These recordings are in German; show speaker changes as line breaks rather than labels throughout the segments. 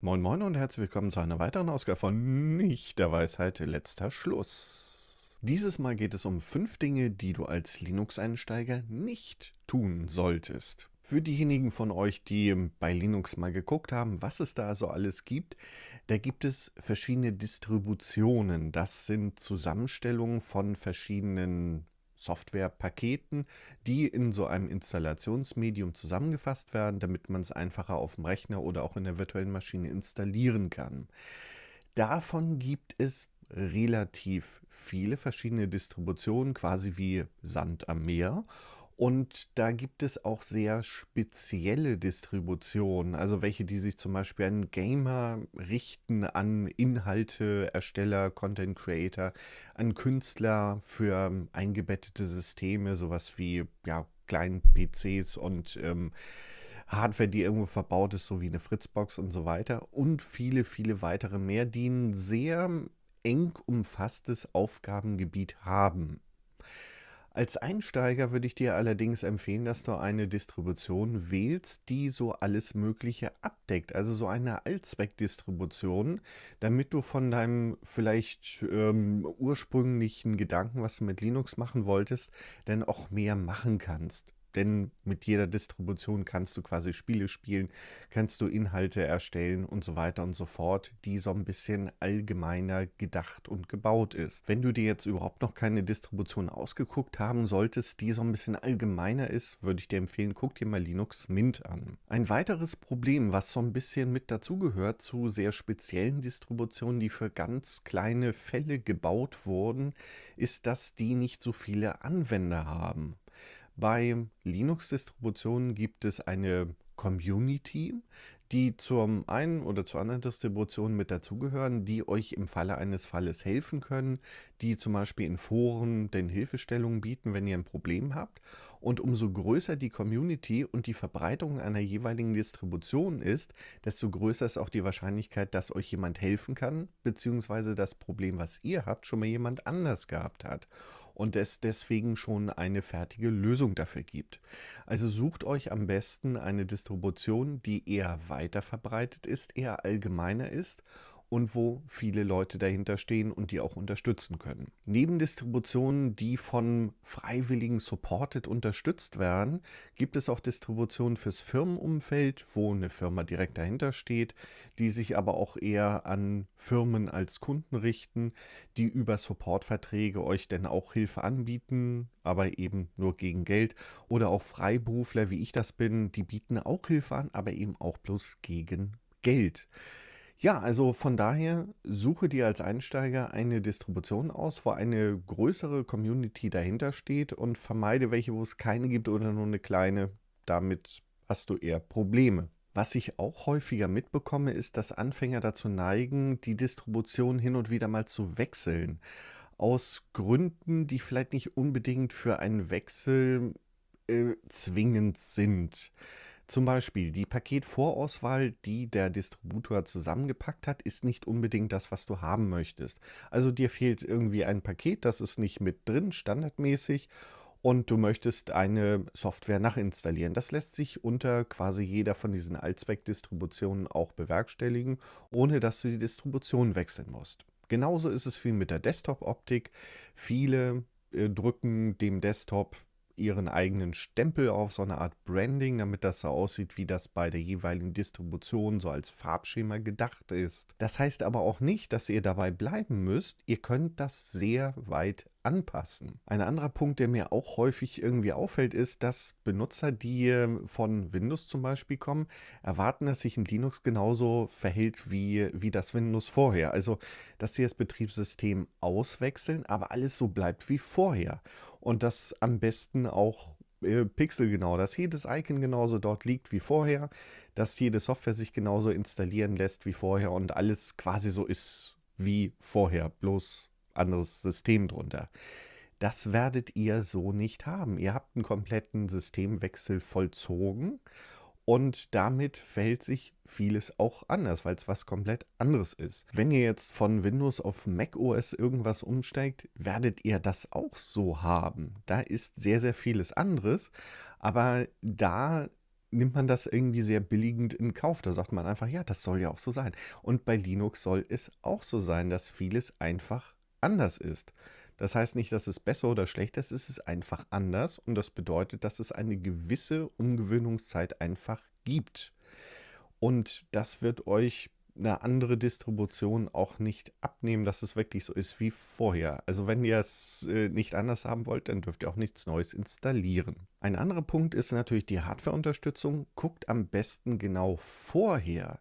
Moin Moin und herzlich willkommen zu einer weiteren Ausgabe von Nicht der Weisheit letzter Schluss. Dieses Mal geht es um fünf Dinge, die du als Linux-Einsteiger nicht tun solltest. Für diejenigen von euch, die bei Linux mal geguckt haben, was es da so alles gibt, da gibt es verschiedene Distributionen. Das sind Zusammenstellungen von verschiedenen Softwarepaketen, die in so einem Installationsmedium zusammengefasst werden, damit man es einfacher auf dem Rechner oder auch in der virtuellen Maschine installieren kann. Davon gibt es relativ viele verschiedene Distributionen, quasi wie Sand am Meer. Und da gibt es auch sehr spezielle Distributionen, also welche, die sich zum Beispiel an Gamer richten, an Inhalte, Ersteller, Content Creator, an Künstler für eingebettete Systeme, sowas wie ja, kleinen PCs und ähm, Hardware, die irgendwo verbaut ist, so wie eine Fritzbox und so weiter. Und viele, viele weitere mehr, die ein sehr eng umfasstes Aufgabengebiet haben. Als Einsteiger würde ich dir allerdings empfehlen, dass du eine Distribution wählst, die so alles Mögliche abdeckt. Also so eine Allzweckdistribution, damit du von deinem vielleicht ähm, ursprünglichen Gedanken, was du mit Linux machen wolltest, dann auch mehr machen kannst. Denn mit jeder Distribution kannst du quasi Spiele spielen, kannst du Inhalte erstellen und so weiter und so fort, die so ein bisschen allgemeiner gedacht und gebaut ist. Wenn du dir jetzt überhaupt noch keine Distribution ausgeguckt haben solltest, die so ein bisschen allgemeiner ist, würde ich dir empfehlen, guck dir mal Linux Mint an. Ein weiteres Problem, was so ein bisschen mit dazugehört zu sehr speziellen Distributionen, die für ganz kleine Fälle gebaut wurden, ist, dass die nicht so viele Anwender haben. Bei Linux-Distributionen gibt es eine Community, die zum einen oder zu anderen Distributionen mit dazugehören, die euch im Falle eines Falles helfen können, die zum Beispiel in Foren den Hilfestellungen bieten, wenn ihr ein Problem habt. Und umso größer die Community und die Verbreitung einer jeweiligen Distribution ist, desto größer ist auch die Wahrscheinlichkeit, dass euch jemand helfen kann, beziehungsweise das Problem, was ihr habt, schon mal jemand anders gehabt hat und es deswegen schon eine fertige Lösung dafür gibt. Also sucht euch am besten eine Distribution, die eher weiter verbreitet ist, eher allgemeiner ist und wo viele Leute dahinter stehen und die auch unterstützen können. Neben Distributionen, die von Freiwilligen supported unterstützt werden, gibt es auch Distributionen fürs Firmenumfeld, wo eine Firma direkt dahinter steht, die sich aber auch eher an Firmen als Kunden richten, die über Supportverträge euch denn auch Hilfe anbieten, aber eben nur gegen Geld. Oder auch Freiberufler, wie ich das bin, die bieten auch Hilfe an, aber eben auch bloß gegen Geld. Geld. Ja, also von daher suche dir als Einsteiger eine Distribution aus, wo eine größere Community dahinter steht und vermeide welche, wo es keine gibt oder nur eine kleine. Damit hast du eher Probleme. Was ich auch häufiger mitbekomme, ist, dass Anfänger dazu neigen, die Distribution hin und wieder mal zu wechseln. Aus Gründen, die vielleicht nicht unbedingt für einen Wechsel äh, zwingend sind. Zum Beispiel die Paketvorauswahl, die der Distributor zusammengepackt hat, ist nicht unbedingt das, was du haben möchtest. Also dir fehlt irgendwie ein Paket, das ist nicht mit drin, standardmäßig. Und du möchtest eine Software nachinstallieren. Das lässt sich unter quasi jeder von diesen Allzweckdistributionen auch bewerkstelligen, ohne dass du die Distribution wechseln musst. Genauso ist es viel mit der Desktop-Optik. Viele äh, drücken dem Desktop ihren eigenen Stempel auf, so eine Art Branding, damit das so aussieht, wie das bei der jeweiligen Distribution so als Farbschema gedacht ist. Das heißt aber auch nicht, dass ihr dabei bleiben müsst. Ihr könnt das sehr weit anpassen. Ein anderer Punkt, der mir auch häufig irgendwie auffällt, ist, dass Benutzer, die ähm, von Windows zum Beispiel kommen, erwarten, dass sich ein Linux genauso verhält wie, wie das Windows vorher. Also, dass sie das Betriebssystem auswechseln, aber alles so bleibt wie vorher und das am besten auch äh, pixelgenau, dass jedes Icon genauso dort liegt wie vorher, dass jede Software sich genauso installieren lässt wie vorher und alles quasi so ist wie vorher, bloß anderes System drunter. Das werdet ihr so nicht haben. Ihr habt einen kompletten Systemwechsel vollzogen und damit fällt sich vieles auch anders, weil es was komplett anderes ist. Wenn ihr jetzt von Windows auf Mac OS irgendwas umsteigt, werdet ihr das auch so haben. Da ist sehr, sehr vieles anderes, aber da nimmt man das irgendwie sehr billigend in Kauf. Da sagt man einfach, ja, das soll ja auch so sein. Und bei Linux soll es auch so sein, dass vieles einfach anders ist. Das heißt nicht, dass es besser oder schlechter ist, es ist einfach anders und das bedeutet, dass es eine gewisse Umgewöhnungszeit einfach gibt. Und das wird euch eine andere Distribution auch nicht abnehmen, dass es wirklich so ist wie vorher. Also wenn ihr es äh, nicht anders haben wollt, dann dürft ihr auch nichts Neues installieren. Ein anderer Punkt ist natürlich die Hardware-Unterstützung. Guckt am besten genau vorher,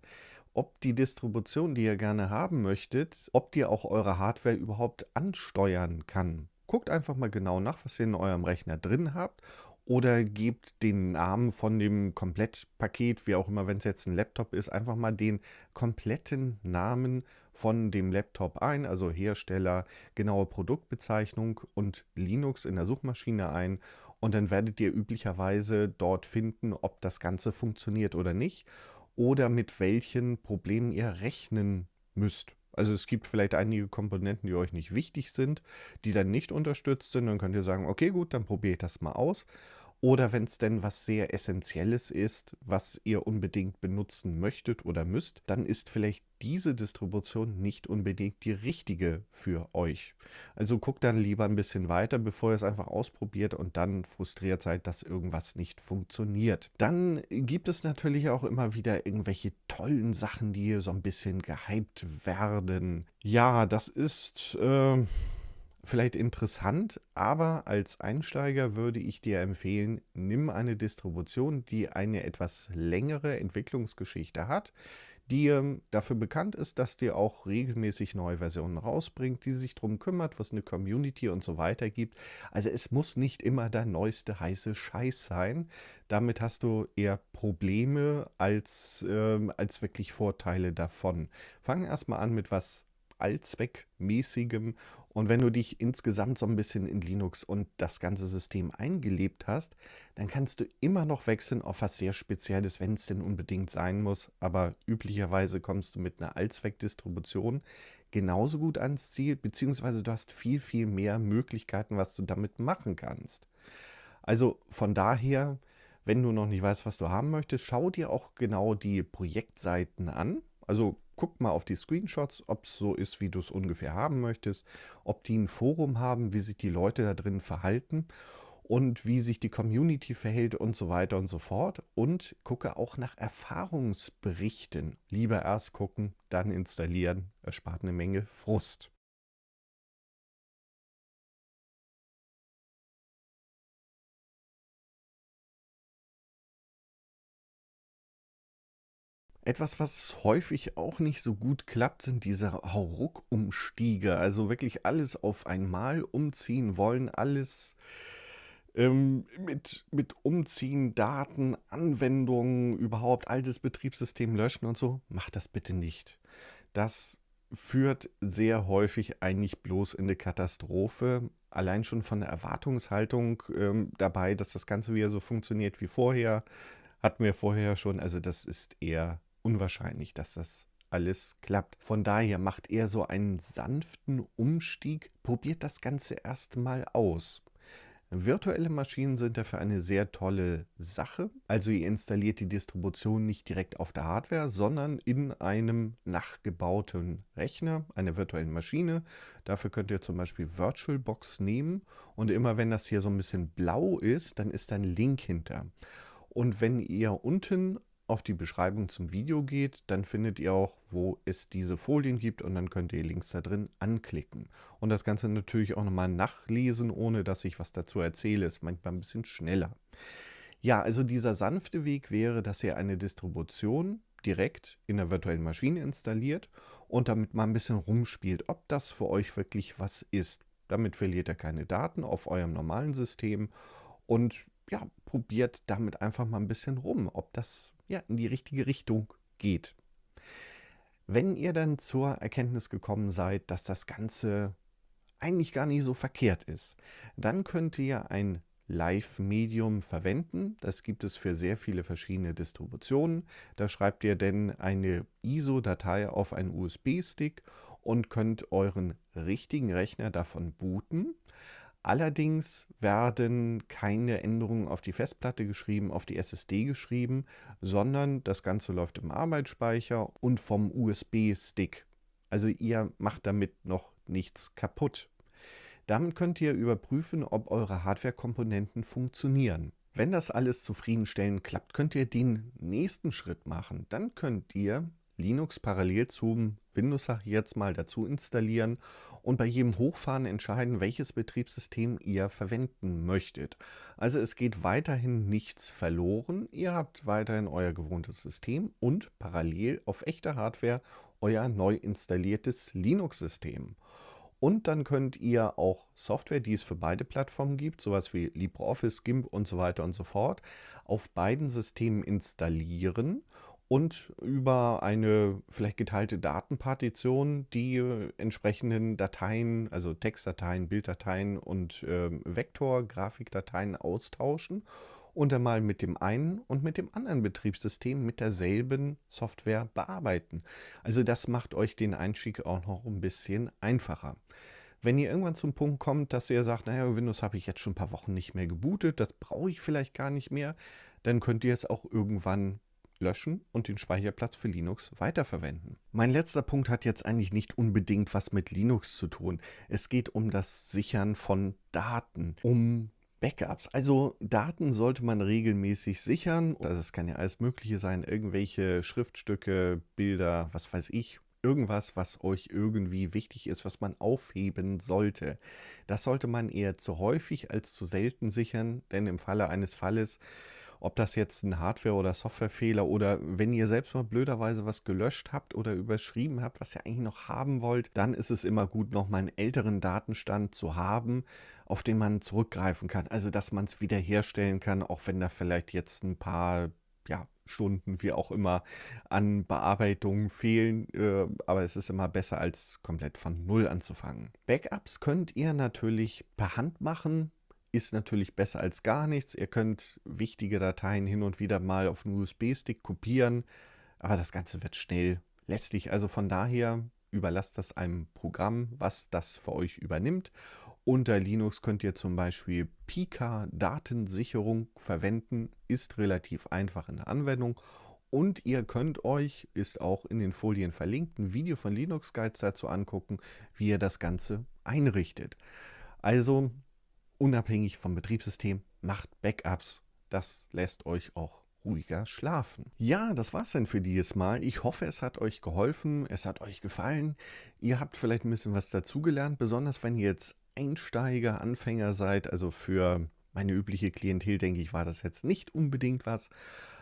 ob die Distribution, die ihr gerne haben möchtet, ob die auch eure Hardware überhaupt ansteuern kann. Guckt einfach mal genau nach, was ihr in eurem Rechner drin habt oder gebt den Namen von dem Komplettpaket, wie auch immer, wenn es jetzt ein Laptop ist, einfach mal den kompletten Namen von dem Laptop ein, also Hersteller, genaue Produktbezeichnung und Linux in der Suchmaschine ein und dann werdet ihr üblicherweise dort finden, ob das Ganze funktioniert oder nicht oder mit welchen Problemen ihr rechnen müsst. Also es gibt vielleicht einige Komponenten, die euch nicht wichtig sind, die dann nicht unterstützt sind. Dann könnt ihr sagen, okay, gut, dann probiert das mal aus. Oder wenn es denn was sehr Essentielles ist, was ihr unbedingt benutzen möchtet oder müsst, dann ist vielleicht diese Distribution nicht unbedingt die richtige für euch. Also guckt dann lieber ein bisschen weiter, bevor ihr es einfach ausprobiert und dann frustriert seid, dass irgendwas nicht funktioniert. Dann gibt es natürlich auch immer wieder irgendwelche tollen Sachen, die so ein bisschen gehypt werden. Ja, das ist... Äh vielleicht interessant, aber als Einsteiger würde ich dir empfehlen, nimm eine Distribution, die eine etwas längere Entwicklungsgeschichte hat, die ähm, dafür bekannt ist, dass die auch regelmäßig neue Versionen rausbringt, die sich darum kümmert, was eine Community und so weiter gibt. Also es muss nicht immer der neueste heiße Scheiß sein. Damit hast du eher Probleme als, ähm, als wirklich Vorteile davon. Fang erstmal an mit was allzweckmäßigem und wenn du dich insgesamt so ein bisschen in Linux und das ganze System eingelebt hast, dann kannst du immer noch wechseln auf was sehr Spezielles, wenn es denn unbedingt sein muss. Aber üblicherweise kommst du mit einer Allzweckdistribution genauso gut ans Ziel, beziehungsweise du hast viel, viel mehr Möglichkeiten, was du damit machen kannst. Also von daher, wenn du noch nicht weißt, was du haben möchtest, schau dir auch genau die Projektseiten an. Also guck mal auf die Screenshots, ob es so ist, wie du es ungefähr haben möchtest, ob die ein Forum haben, wie sich die Leute da drin verhalten und wie sich die Community verhält und so weiter und so fort. Und gucke auch nach Erfahrungsberichten. Lieber erst gucken, dann installieren. Erspart eine Menge Frust. Etwas, was häufig auch nicht so gut klappt, sind diese Hauruck-Umstiege. Also wirklich alles auf einmal umziehen wollen, alles ähm, mit, mit Umziehen, Daten, Anwendungen, überhaupt altes Betriebssystem löschen und so. Macht das bitte nicht. Das führt sehr häufig eigentlich bloß in eine Katastrophe. Allein schon von der Erwartungshaltung ähm, dabei, dass das Ganze wieder so funktioniert wie vorher. Hatten wir vorher schon, also das ist eher unwahrscheinlich, dass das alles klappt. Von daher macht er so einen sanften Umstieg, probiert das Ganze erstmal aus. Virtuelle Maschinen sind dafür eine sehr tolle Sache. Also ihr installiert die Distribution nicht direkt auf der Hardware, sondern in einem nachgebauten Rechner, einer virtuellen Maschine. Dafür könnt ihr zum Beispiel VirtualBox nehmen und immer wenn das hier so ein bisschen blau ist, dann ist da ein Link hinter. Und wenn ihr unten auf die Beschreibung zum Video geht, dann findet ihr auch, wo es diese Folien gibt und dann könnt ihr links da drin anklicken. Und das Ganze natürlich auch nochmal nachlesen, ohne dass ich was dazu erzähle. Ist manchmal ein bisschen schneller. Ja, also dieser sanfte Weg wäre, dass ihr eine Distribution direkt in der virtuellen Maschine installiert und damit mal ein bisschen rumspielt, ob das für euch wirklich was ist. Damit verliert ihr keine Daten auf eurem normalen System und ja, probiert damit einfach mal ein bisschen rum, ob das ja in die richtige Richtung geht. Wenn ihr dann zur Erkenntnis gekommen seid, dass das Ganze eigentlich gar nicht so verkehrt ist, dann könnt ihr ein Live-Medium verwenden. Das gibt es für sehr viele verschiedene Distributionen. Da schreibt ihr denn eine ISO-Datei auf einen USB-Stick und könnt euren richtigen Rechner davon booten. Allerdings werden keine Änderungen auf die Festplatte geschrieben, auf die SSD geschrieben, sondern das Ganze läuft im Arbeitsspeicher und vom USB-Stick. Also ihr macht damit noch nichts kaputt. Damit könnt ihr überprüfen, ob eure Hardware-Komponenten funktionieren. Wenn das alles zufriedenstellend klappt, könnt ihr den nächsten Schritt machen. Dann könnt ihr Linux parallel zum Windows, sage ich jetzt mal, dazu installieren und bei jedem Hochfahren entscheiden, welches Betriebssystem ihr verwenden möchtet. Also es geht weiterhin nichts verloren. Ihr habt weiterhin euer gewohntes System und parallel auf echter Hardware euer neu installiertes Linux-System. Und dann könnt ihr auch Software, die es für beide Plattformen gibt, sowas wie LibreOffice, GIMP und so weiter und so fort, auf beiden Systemen installieren und über eine vielleicht geteilte Datenpartition die äh, entsprechenden Dateien, also Textdateien, Bilddateien und äh, Vektor, Grafikdateien austauschen und dann mal mit dem einen und mit dem anderen Betriebssystem mit derselben Software bearbeiten. Also das macht euch den Einstieg auch noch ein bisschen einfacher. Wenn ihr irgendwann zum Punkt kommt, dass ihr sagt, naja, Windows habe ich jetzt schon ein paar Wochen nicht mehr gebootet, das brauche ich vielleicht gar nicht mehr, dann könnt ihr es auch irgendwann löschen und den Speicherplatz für Linux weiterverwenden. Mein letzter Punkt hat jetzt eigentlich nicht unbedingt was mit Linux zu tun. Es geht um das Sichern von Daten, um Backups. Also Daten sollte man regelmäßig sichern. Das kann ja alles Mögliche sein, irgendwelche Schriftstücke, Bilder, was weiß ich, irgendwas, was euch irgendwie wichtig ist, was man aufheben sollte. Das sollte man eher zu häufig als zu selten sichern, denn im Falle eines Falles ob das jetzt ein Hardware- oder Softwarefehler oder wenn ihr selbst mal blöderweise was gelöscht habt oder überschrieben habt, was ihr eigentlich noch haben wollt, dann ist es immer gut, nochmal einen älteren Datenstand zu haben, auf den man zurückgreifen kann. Also, dass man es wiederherstellen kann, auch wenn da vielleicht jetzt ein paar ja, Stunden, wie auch immer, an Bearbeitung fehlen. Äh, aber es ist immer besser, als komplett von Null anzufangen. Backups könnt ihr natürlich per Hand machen ist natürlich besser als gar nichts. Ihr könnt wichtige Dateien hin und wieder mal auf einen USB-Stick kopieren, aber das Ganze wird schnell lästig. Also von daher überlasst das einem Programm, was das für euch übernimmt. Unter Linux könnt ihr zum Beispiel Pika-Datensicherung verwenden, ist relativ einfach in der Anwendung. Und ihr könnt euch, ist auch in den Folien verlinkt, ein Video von Linux Guides dazu angucken, wie ihr das Ganze einrichtet. Also unabhängig vom Betriebssystem, macht Backups. Das lässt euch auch ruhiger schlafen. Ja, das war's denn für dieses Mal. Ich hoffe, es hat euch geholfen, es hat euch gefallen. Ihr habt vielleicht ein bisschen was dazugelernt, besonders wenn ihr jetzt Einsteiger, Anfänger seid. Also für meine übliche Klientel, denke ich, war das jetzt nicht unbedingt was.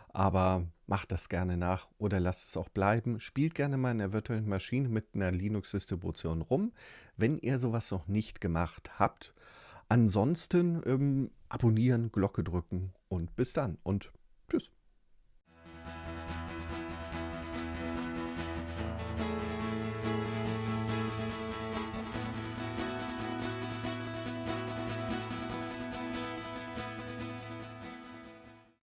Aber macht das gerne nach oder lasst es auch bleiben. Spielt gerne mal in der virtuellen Maschine mit einer Linux-Distribution rum, wenn ihr sowas noch nicht gemacht habt. Ansonsten ähm, abonnieren, Glocke drücken und bis dann und tschüss.